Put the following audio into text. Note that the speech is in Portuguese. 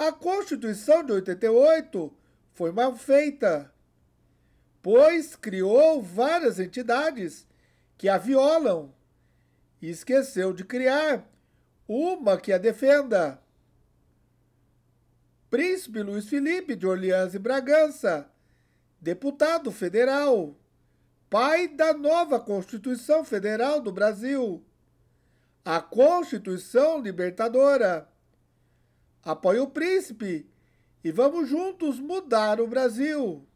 A Constituição de 88 foi mal feita, pois criou várias entidades que a violam e esqueceu de criar uma que a defenda. Príncipe Luiz Felipe de Orleans e Bragança, deputado federal, pai da nova Constituição Federal do Brasil, a Constituição Libertadora. Apoie o príncipe e vamos juntos mudar o Brasil.